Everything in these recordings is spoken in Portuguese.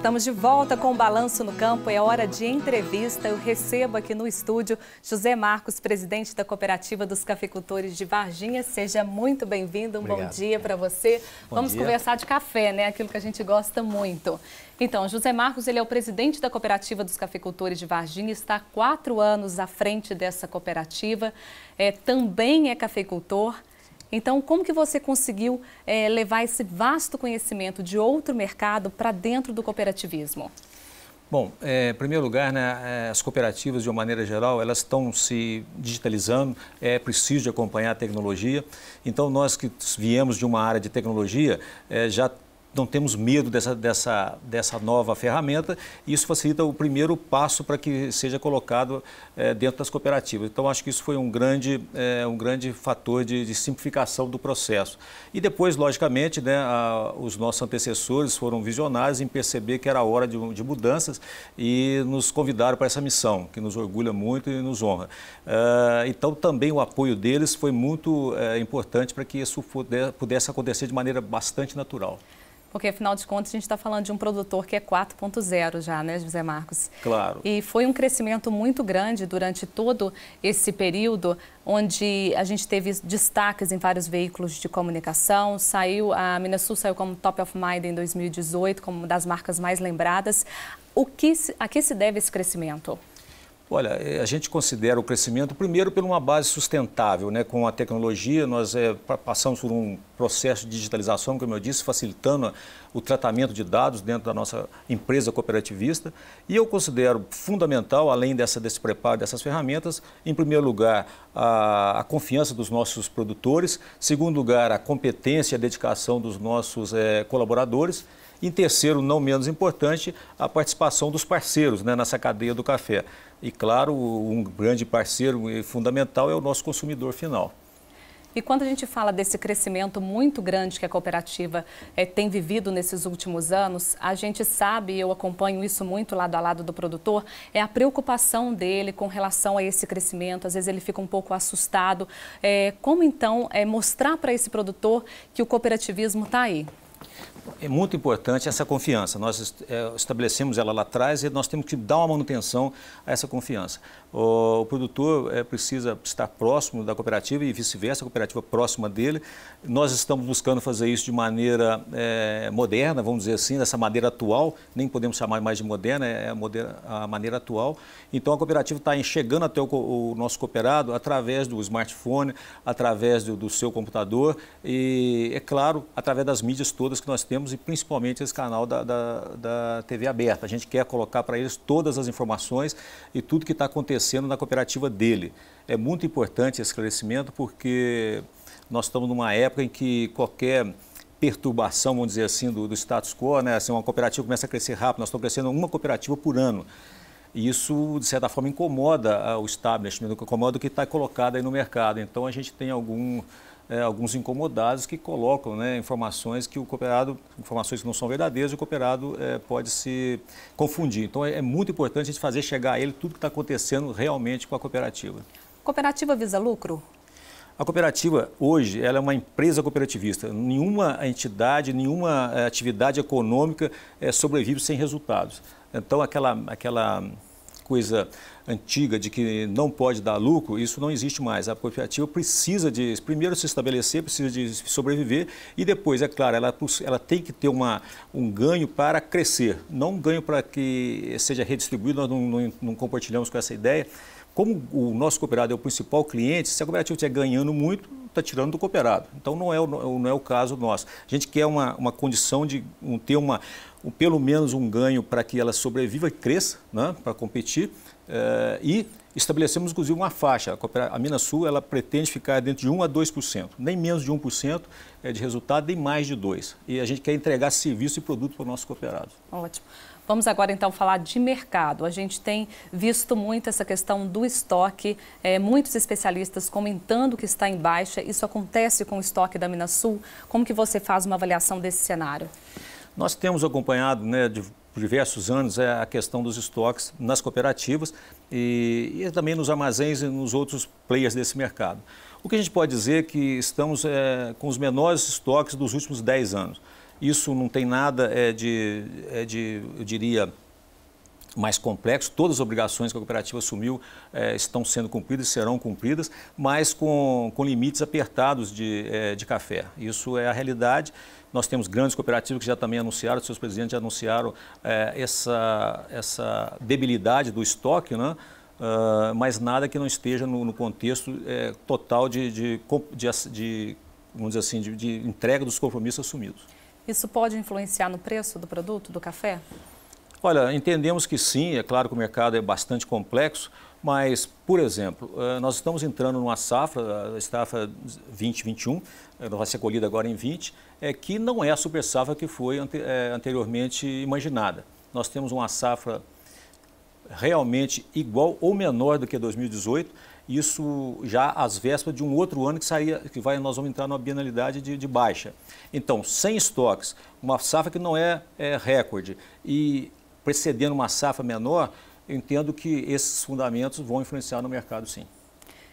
Estamos de volta com o Balanço no Campo. É hora de entrevista. Eu recebo aqui no estúdio José Marcos, presidente da Cooperativa dos Cafeicultores de Varginha. Seja muito bem-vindo. Um Obrigado. bom dia para você. Bom Vamos dia. conversar de café, né? Aquilo que a gente gosta muito. Então, José Marcos, ele é o presidente da Cooperativa dos Cafeicultores de Varginha, está há quatro anos à frente dessa cooperativa, é, também é cafeicultor então, como que você conseguiu é, levar esse vasto conhecimento de outro mercado para dentro do cooperativismo? Bom, é, em primeiro lugar, né, eh, as cooperativas, de uma maneira geral, elas estão se digitalizando, é preciso acompanhar a tecnologia. Então, nós que viemos de uma área de tecnologia, é, já não temos medo dessa, dessa, dessa nova ferramenta e isso facilita o primeiro passo para que seja colocado é, dentro das cooperativas. Então, acho que isso foi um grande, é, um grande fator de, de, simplificação do processo. E depois, logicamente, né, a, os nossos antecessores foram visionários em perceber que era hora de, de, mudanças e nos convidaram para essa missão, que nos orgulha muito e nos honra. É, então, também o apoio deles foi muito importante para que isso né, pudesse acontecer de maneira bastante natural. Porque, afinal de contas, a gente está falando de um produtor que é 4.0 já, né, José Marcos? Claro. E foi um crescimento muito grande durante todo esse período, onde a gente teve destaques em vários veículos de comunicação. Saiu, a Minasul saiu como Top of Mind em 2018, como uma das marcas mais lembradas. O que, a que se deve esse crescimento? Olha, eh, a gente considera o crescimento, primeiro, por uma base sustentável. Né? Com a tecnologia, nós é, passamos por um processo de digitalização, como eu disse, facilitando o tratamento de dados dentro da nossa empresa cooperativista. E eu considero fundamental, além dessa, desse preparo dessas ferramentas, em primeiro lugar, a, a confiança dos nossos produtores, segundo lugar, a competência e a dedicação dos nossos é, colaboradores. Em terceiro, não menos importante, a participação dos parceiros né, nessa cadeia do café. E, claro, um grande parceiro fundamental é o nosso consumidor final. E quando a gente fala desse crescimento muito grande que a cooperativa eh, tem vivido nesses últimos anos, a gente sabe, eu acompanho isso muito lado a lado do produtor, é a preocupação dele com relação a esse crescimento. Às vezes ele fica um pouco assustado. Eh, como então eh, mostrar para esse produtor que o cooperativismo está aí? É muito importante essa confiança. Nós é, estabelecemos ela lá atrás e nós temos que dar uma manutenção a essa confiança. O, produtor é, precisa estar próximo da cooperativa e vice-versa, a cooperativa próxima dele. Nós estamos buscando fazer isso de maneira é, moderna, vamos dizer assim, dessa maneira atual, nem podemos chamar mais de moderna, é a, é moderna, a maneira atual. Então a cooperativa está chegando até o, o, nosso cooperado através do smartphone, através do, do seu computador e, é claro, através das mídias todas que nós temos temos e principalmente esse canal da, da, da TV aberta. A gente quer colocar para eles todas as informações e tudo que está acontecendo na cooperativa dele. É muito importante esse esclarecimento porque nós estamos numa época em que qualquer perturbação, vamos dizer assim, do, do status quo, né? assim, uma cooperativa começa a crescer rápido, nós estamos crescendo uma cooperativa por ano. E isso, de certa forma, incomoda ah, o establishment, incomoda o que está colocado aí no mercado. Então, a gente tem algum, é, alguns incomodados que colocam né, informações que o cooperado, informações que não são verdadeiras, o cooperado é, pode se confundir. Então, é, é muito importante a gente fazer chegar a ele tudo o que está acontecendo realmente com a cooperativa. Cooperativa visa lucro? A cooperativa hoje ela é uma empresa cooperativista. Nenhuma entidade, nenhuma eh, atividade econômica eh, sobrevive sem resultados. Então aquela, aquela coisa antiga de que não pode dar lucro, isso não existe mais. A cooperativa precisa de, primeiro, se estabelecer, precisa de sobreviver e depois, é claro, ela, ela tem que ter uma, um ganho para crescer, não um ganho para que seja redistribuído, nós não, não, não compartilhamos com essa ideia, como o nosso cooperado é o principal cliente, se a cooperativa estiver ganhando muito, está tirando do cooperado. Então não é, o, não é o caso nosso. A gente quer uma, uma condição de um, ter uma, um, pelo menos um ganho para que ela sobreviva e cresça, né, para competir. É, e estabelecemos, inclusive, uma faixa. A, a Sul ela pretende ficar dentro de 1 a 2%, nem menos de 1% é de resultado, nem mais de 2%. E a gente quer entregar serviço e produto para o nosso cooperado. Ótimo. Vamos agora então falar de mercado. A gente tem visto muito essa questão do estoque, é, muitos especialistas comentando que está em baixa. Isso acontece com o estoque da Minasul. Como que você faz uma avaliação desse cenário? Nós temos acompanhado né, de diversos anos eh, a questão dos estoques nas cooperativas e, e, também nos armazéns e nos outros players desse mercado. O que a gente pode dizer é que estamos é, com os menores estoques dos últimos 10 anos. Isso não tem nada é, de, é, de, eu diria, mais complexo. Todas as obrigações que a cooperativa assumiu é, estão sendo cumpridas, serão cumpridas, mas com, com limites apertados de, é, de café. Isso é a realidade. Nós temos grandes cooperativas que já também anunciaram, seus presidentes já anunciaram é, essa, essa debilidade do estoque, né? Uh, mas nada que não esteja no, no contexto é, total de, de, de, de, vamos dizer assim, de, de entrega dos compromissos assumidos. Isso pode influenciar no preço do produto, do café? Olha, entendemos que sim, é claro que o mercado é bastante complexo, mas, por exemplo, eh, nós estamos entrando numa safra, a safra 2021, eh, ela vai ser colhida agora em 20, é, que não é a super safra que foi eh, anteriormente imaginada. Nós temos uma safra realmente igual ou menor do que 2018, isso já às vésperas de um outro ano que saía, que vai, nós vamos entrar numa bienalidade de, de baixa. Então, sem estoques, uma safra que não é, é recorde e precedendo uma safra menor, eu entendo que esses fundamentos vão influenciar no mercado sim.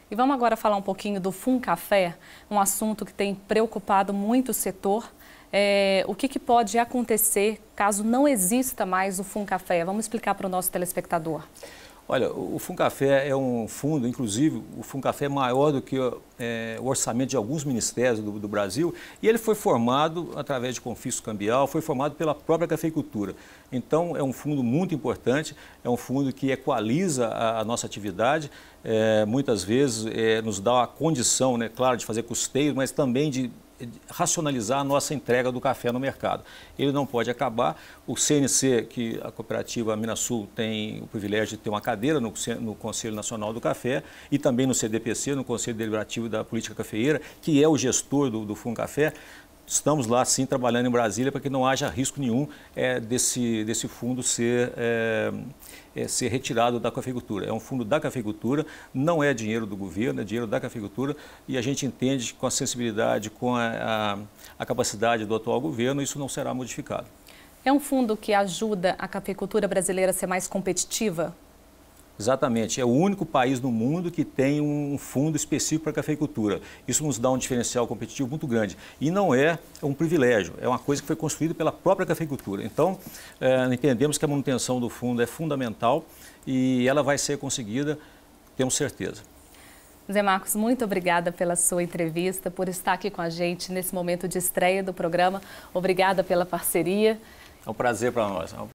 E vamos agora falar um pouquinho do café um assunto que tem preocupado muito o setor é, o que, que, pode acontecer caso não exista mais o Funcafé? Vamos explicar para o nosso telespectador. Olha, o Funcafé é um fundo, inclusive o Funcafé é maior do que é, o orçamento de alguns ministérios do, do, Brasil e ele foi formado através de confisco cambial, foi formado pela própria cafeicultura. Então é um fundo muito importante, é um fundo que equaliza a, a nossa atividade, é, muitas vezes é, nos dá a condição, né, claro, de fazer custeio, mas também de racionalizar a nossa entrega do café no mercado. Ele não pode acabar. O CNC, que a cooperativa Minasul tem o privilégio de ter uma cadeira no, no Conselho Nacional do Café e também no CDPC, no Conselho Deliberativo da Política Cafeeira, que é o gestor do, do Fundo Café, estamos lá sim trabalhando em Brasília para que não haja risco nenhum é, desse, desse fundo ser, é, é, ser retirado da cafeicultura. É um fundo da cafeicultura, não é dinheiro do governo, é dinheiro da cafeicultura e a gente entende que com a sensibilidade, com a, a, a capacidade do atual governo, isso não será modificado. É um fundo que ajuda a cafeicultura brasileira a ser mais competitiva? Exatamente. É o único país no mundo que tem um fundo específico para a cafeicultura. Isso nos dá um diferencial competitivo muito grande. E não é um privilégio, é uma coisa que foi construída pela própria cafeicultura. Então, é, entendemos que a manutenção do fundo é fundamental e ela vai ser conseguida, temos certeza. Zé Marcos, muito obrigada pela sua entrevista, por estar aqui com a gente nesse momento de estreia do programa. Obrigada pela parceria. É um prazer para nós.